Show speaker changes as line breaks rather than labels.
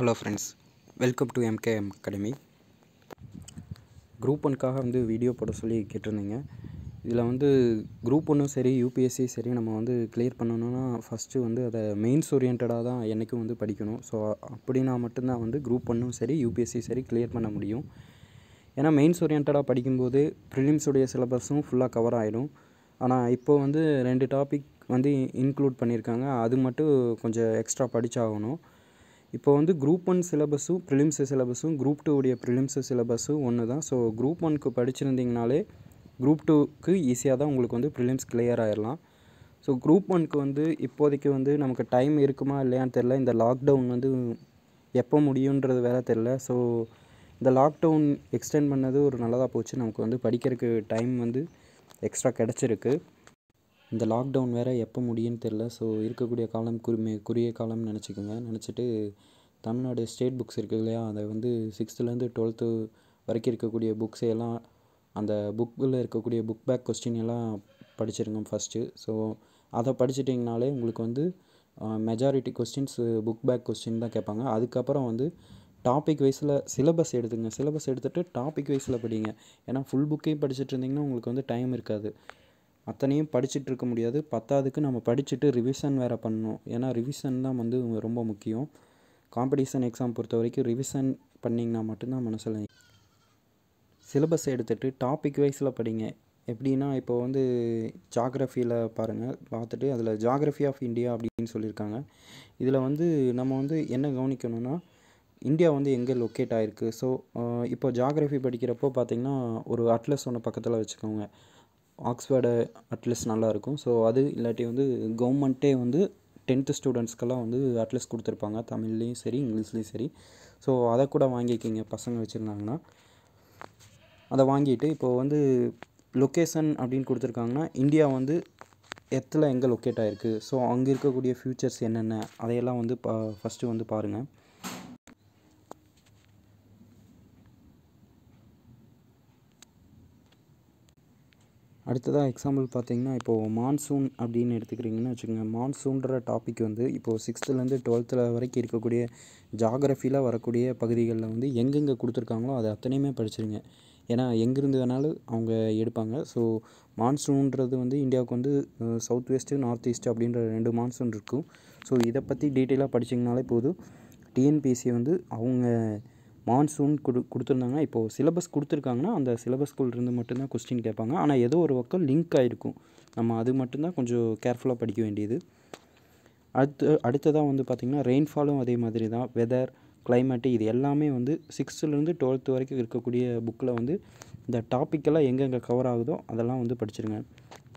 hello friends welcome to MKM academy group ஒன்க்காக வந்து video போட சொல்லி கேட்டிருந்தீங்க இதில் வந்து குரூப் ஒன்றும் சரி யூபிஎஸ்சி சரி நம்ம வந்து கிளியர் பண்ணணும்னா ஃபஸ்ட்டு வந்து அதை மெயின்ஸ் ஓரியன்டாக தான் என்றைக்கும் வந்து படிக்கணும் ஸோ அப்படின்னா மட்டும்தான் வந்து குரூப் ஒன்றும் சரி யூபிஎஸ்சி சரி கிளியர் பண்ண முடியும் ஏன்னா மெயின்ஸ் ஓரியன்டாக படிக்கும்போது ப்ரிலிம்ஸுடைய சிலபஸும் ஃபுல்லாக கவர் ஆகிடும் ஆனால் இப்போது வந்து ரெண்டு டாபிக் வந்து இன்க்ளூட் பண்ணியிருக்காங்க அது மட்டும் கொஞ்சம் எக்ஸ்ட்ரா படித்தாகணும் இப்போ வந்து குரூப் ஒன் சிலபஸும் ப்ரிலிம்ஸு சிலபஸும் குரூப் டூவுடைய ப்ரிலிம்ஸு சிலபஸும் ஒன்று தான் ஸோ குரூப் ஒன்க்கு படிச்சிருந்தீங்கனாலே குரூப் டூக்கு ஈஸியாக தான் உங்களுக்கு வந்து ப்ரிலிம்ஸ் கிளியர் ஆயிடலாம் ஸோ குரூப் ஒன்க்கு வந்து இப்போதைக்கு வந்து நமக்கு டைம் இருக்குமா இல்லையான்னு தெரில இந்த லாக்டவுன் வந்து எப்போ முடியுன்றது வேற தெரில ஸோ இந்த லாக்டவுன் எக்ஸ்டெண்ட் பண்ணது ஒரு நல்லதாக போச்சு நமக்கு வந்து படிக்கிறதுக்கு டைம் வந்து எக்ஸ்ட்ரா கிடச்சிருக்கு இந்த லாக்டவுன் வேறு எப்போ முடியும்னு தெரில ஸோ இருக்கக்கூடிய காலம் குறுமே குறுகிய காலம்னு நினச்சிக்கோங்க நினச்சிட்டு தமிழ்நாடு ஸ்டேட் புக்ஸ் இருக்குது இல்லையா அதை வந்து சிக்ஸ்த்துலேருந்து டுவெல்த்து வரைக்கும் இருக்கக்கூடிய புக்ஸை எல்லாம் அந்த புக்கில் இருக்கக்கூடிய புக் பேக் கொஸ்டின் எல்லாம் படிச்சிருங்க ஃபஸ்ட்டு ஸோ அதை படிச்சிட்டிங்கனாலே உங்களுக்கு வந்து majority questions book back question தான் கேட்பாங்க அதுக்கப்புறம் வந்து டாபிக் வைஸில் சிலபஸ் எடுத்துங்க சிலபஸ் எடுத்துகிட்டு டாபிக் வைஸில் படிங்க ஏன்னா ஃபுல் புக்கையும் படிச்சுட்டு இருந்தீங்கன்னா உங்களுக்கு வந்து டைம் இருக்காது அத்தனையும் படிச்சுட்டு இருக்க முடியாது பத்தாவதுக்கு நம்ம படிச்சுட்டு ரிவிஷன் வேறு பண்ணணும் ஏன்னா ரிவிஷன் தான் வந்து ரொம்ப முக்கியம் காம்படிஷன் எக்ஸாம் பொறுத்த வரைக்கும் ரிவிஷன் பண்ணிங்கன்னா மட்டும்தான் மனசில் சிலபஸ் எடுத்துகிட்டு டாபிக் வைஸில் படிங்க எப்படின்னா இப்போ வந்து ஜாகிரஃபியில் பாருங்கள் பார்த்துட்டு அதில் ஜாகிரஃபி ஆஃப் இந்தியா அப்படின்னு சொல்லியிருக்காங்க இதில் வந்து நம்ம வந்து என்ன கவனிக்கணும்னா இந்தியா வந்து எங்கே லொக்கேட் ஆகிருக்கு ஸோ இப்போ ஜாகிரஃபி படிக்கிறப்போ பார்த்திங்கன்னா ஒரு அட்லஸ் ஒன்று பக்கத்தில் வச்சுக்கோங்க ஆக்ஸ்ஃபோர்டு அட்லஸ் நல்லாயிருக்கும் ஸோ அது இல்லாட்டி வந்து கவர்மெண்ட்டே வந்து டென்த்து ஸ்டூடெண்ட்ஸ்க்கெல்லாம் வந்து அட்லஸ் கொடுத்துருப்பாங்க தமிழ்லேயும் சரி இங்கிலீஷ்லேயும் சரி ஸோ அதை கூட வாங்கிக்கிங்க பசங்க வச்சுருந்தாங்கன்னா அதை வாங்கிட்டு இப்போது வந்து லொக்கேஷன் அப்படின்னு கொடுத்துருக்காங்கன்னா இந்தியா வந்து எத்தில் எங்கே லொக்கேட் ஆகிருக்கு ஸோ அங்கே இருக்கக்கூடிய ஃபியூச்சர்ஸ் என்னென்ன அதையெல்லாம் வந்து பா ஃபஸ்ட்டு வந்து பாருங்கள் அடுத்ததாக எக்ஸாம்பிள் பார்த்தீங்கன்னா இப்போது மான்சூன் அப்படின்னு எடுத்துக்கிறீங்கன்னு வச்சுக்கோங்க மான்சூன்ற டாபிக் வந்து இப்போது சிக்ஸ்த்துலேருந்து டுவெல்த்தில் வரைக்கும் இருக்கக்கூடிய ஜாகிரஃபியில் வரக்கூடிய பகுதிகளில் வந்து எங்கெங்கே கொடுத்துருக்காங்களோ அதை அத்தனையுமே படிச்சிருங்க ஏன்னா எங்கேருந்து வேணாலும் அவங்க எடுப்பாங்க ஸோ மான்சூன்றது வந்து இந்தியாவுக்கு வந்து சவுத் வெஸ்ட்டு நார்த் ஈஸ்ட் அப்படின்ற ரெண்டு மான்சூன் இருக்கும் ஸோ இதை பற்றி டீட்டெயிலாக படிச்சிங்கனாலே போதும் டிஎன்பிஎஸ்சி வந்து அவங்க மான்சூன் கொடு கொடுத்துருந்தாங்கன்னா இப்போது சிலபஸ் கொடுத்துருக்காங்கன்னா அந்த சிலபஸ்குள்ளிருந்து மட்டும்தான் கொஸ்டின் கேட்பாங்க ஆனால் ஏதோ ஒரு பக்கம் லிங்க் ஆகிருக்கும் நம்ம அது மட்டும்தான் கொஞ்சம் கேர்ஃபுல்லாக படிக்க வேண்டியது அடுத்து அடுத்ததாக வந்து பார்த்திங்கன்னா ரெயின்ஃபாலும் அதே மாதிரி தான் வெதர் கிளைமேட்டு இது எல்லாமே வந்து சிக்ஸ்த்துலேருந்து டுவெல்த்து வரைக்கும் இருக்கக்கூடிய புக்கில் வந்து இந்த டாப்பிக்கெல்லாம் எங்கெங்கே கவர் ஆகுதோ அதெல்லாம் வந்து படிச்சிருங்க